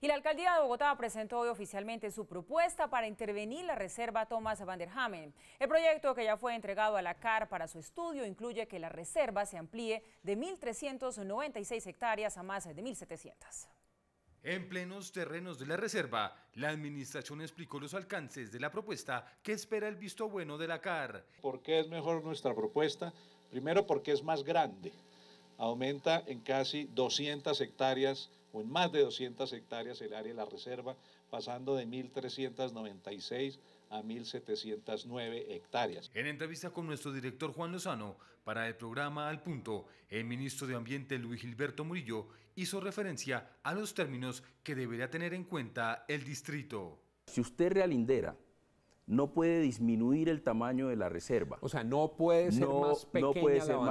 Y la alcaldía de Bogotá presentó hoy oficialmente su propuesta para intervenir la reserva Thomas Van der Hamen. El proyecto que ya fue entregado a la CAR para su estudio incluye que la reserva se amplíe de 1.396 hectáreas a más de 1.700. En plenos terrenos de la reserva, la administración explicó los alcances de la propuesta que espera el visto bueno de la CAR. ¿Por qué es mejor nuestra propuesta? Primero porque es más grande, aumenta en casi 200 hectáreas o en más de 200 hectáreas el área de la reserva, pasando de 1.396 a 1.709 hectáreas. En entrevista con nuestro director Juan Lozano, para el programa Al Punto, el ministro de Ambiente Luis Gilberto Murillo hizo referencia a los términos que debería tener en cuenta el distrito. Si usted realindera, no puede disminuir el tamaño de la reserva. O sea, no puede ser más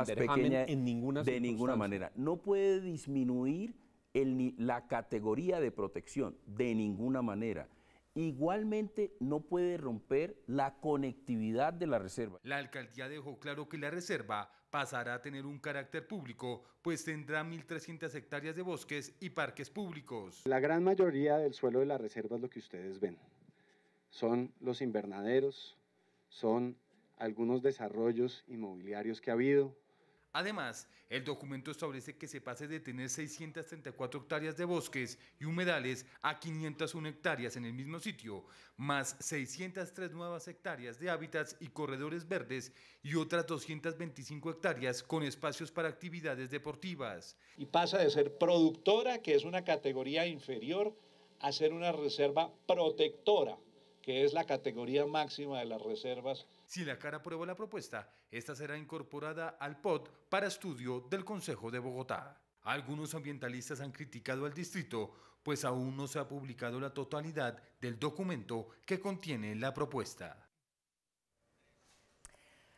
pequeña, de ninguna manera. No puede disminuir la categoría de protección, de ninguna manera. Igualmente no puede romper la conectividad de la reserva. La alcaldía dejó claro que la reserva pasará a tener un carácter público, pues tendrá 1.300 hectáreas de bosques y parques públicos. La gran mayoría del suelo de la reserva es lo que ustedes ven. Son los invernaderos, son algunos desarrollos inmobiliarios que ha habido, Además, el documento establece que se pase de tener 634 hectáreas de bosques y humedales a 501 hectáreas en el mismo sitio, más 603 nuevas hectáreas de hábitats y corredores verdes y otras 225 hectáreas con espacios para actividades deportivas. Y pasa de ser productora, que es una categoría inferior, a ser una reserva protectora, que es la categoría máxima de las reservas si la cara aprueba la propuesta, esta será incorporada al POT para estudio del Consejo de Bogotá. Algunos ambientalistas han criticado al distrito, pues aún no se ha publicado la totalidad del documento que contiene la propuesta.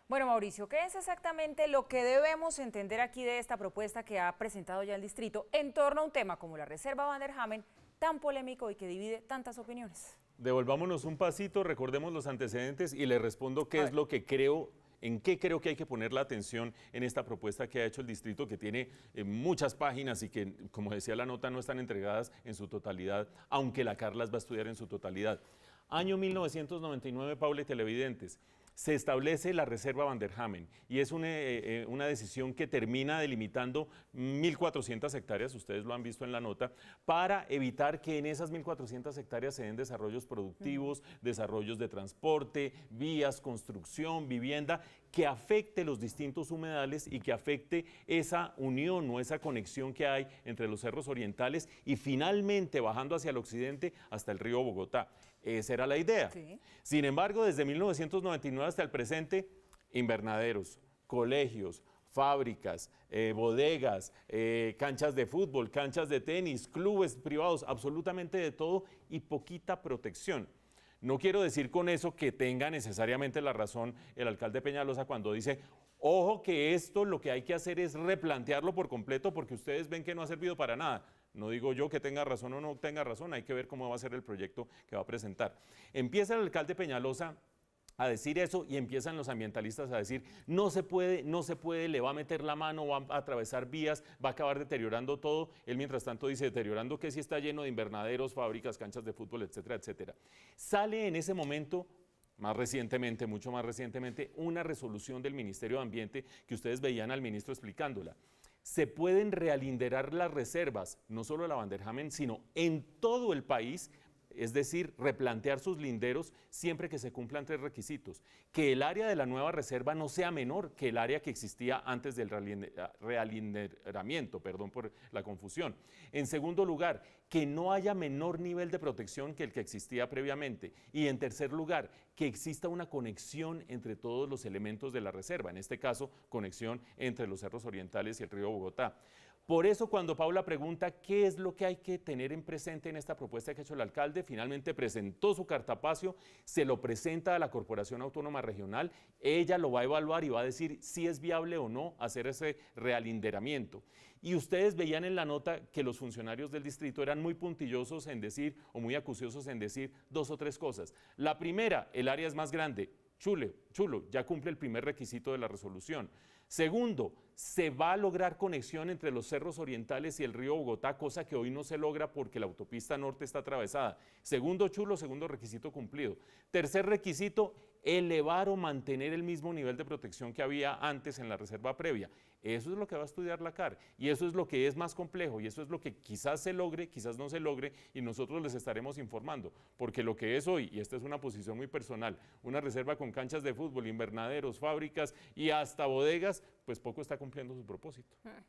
Bueno, Mauricio, ¿qué es exactamente lo que debemos entender aquí de esta propuesta que ha presentado ya el distrito en torno a un tema como la Reserva Van der tan polémico y que divide tantas opiniones? Devolvámonos un pasito, recordemos los antecedentes y le respondo qué es lo que creo, en qué creo que hay que poner la atención en esta propuesta que ha hecho el distrito, que tiene eh, muchas páginas y que, como decía la nota, no están entregadas en su totalidad, aunque la Carlas va a estudiar en su totalidad. Año 1999, Paula y Televidentes se establece la Reserva Vanderhamen y es una, eh, eh, una decisión que termina delimitando 1.400 hectáreas, ustedes lo han visto en la nota, para evitar que en esas 1.400 hectáreas se den desarrollos productivos, desarrollos de transporte, vías, construcción, vivienda, que afecte los distintos humedales y que afecte esa unión o esa conexión que hay entre los cerros orientales y finalmente bajando hacia el occidente hasta el río Bogotá. Esa era la idea. Sin embargo, desde 1999 hasta el presente, invernaderos, colegios, fábricas, eh, bodegas, eh, canchas de fútbol, canchas de tenis, clubes privados, absolutamente de todo y poquita protección. No quiero decir con eso que tenga necesariamente la razón el alcalde Peñalosa cuando dice, ojo que esto lo que hay que hacer es replantearlo por completo porque ustedes ven que no ha servido para nada. No digo yo que tenga razón o no tenga razón, hay que ver cómo va a ser el proyecto que va a presentar. Empieza el alcalde Peñalosa a decir eso y empiezan los ambientalistas a decir, no se puede, no se puede, le va a meter la mano, va a atravesar vías, va a acabar deteriorando todo. Él mientras tanto dice, deteriorando que si está lleno de invernaderos, fábricas, canchas de fútbol, etcétera, etcétera. Sale en ese momento más recientemente, mucho más recientemente, una resolución del Ministerio de Ambiente que ustedes veían al ministro explicándola. Se pueden realinderar las reservas, no solo la Banderjamen, sino en todo el país es decir, replantear sus linderos siempre que se cumplan tres requisitos. Que el área de la nueva reserva no sea menor que el área que existía antes del realineramiento, perdón por la confusión. En segundo lugar, que no haya menor nivel de protección que el que existía previamente. Y en tercer lugar, que exista una conexión entre todos los elementos de la reserva, en este caso, conexión entre los cerros orientales y el río Bogotá. Por eso cuando Paula pregunta qué es lo que hay que tener en presente en esta propuesta que ha hecho el alcalde, finalmente presentó su cartapacio, se lo presenta a la Corporación Autónoma Regional, ella lo va a evaluar y va a decir si es viable o no hacer ese realinderamiento. Y ustedes veían en la nota que los funcionarios del distrito eran muy puntillosos en decir o muy acuciosos en decir dos o tres cosas. La primera, el área es más grande. Chulo, chulo, ya cumple el primer requisito de la resolución. Segundo, se va a lograr conexión entre los cerros orientales y el río Bogotá, cosa que hoy no se logra porque la autopista norte está atravesada. Segundo chulo, segundo requisito cumplido. Tercer requisito, elevar o mantener el mismo nivel de protección que había antes en la reserva previa. Eso es lo que va a estudiar la CAR y eso es lo que es más complejo y eso es lo que quizás se logre, quizás no se logre y nosotros les estaremos informando, porque lo que es hoy, y esta es una posición muy personal, una reserva con canchas de fútbol, invernaderos, fábricas y hasta bodegas, pues poco está cumpliendo su propósito. Ah.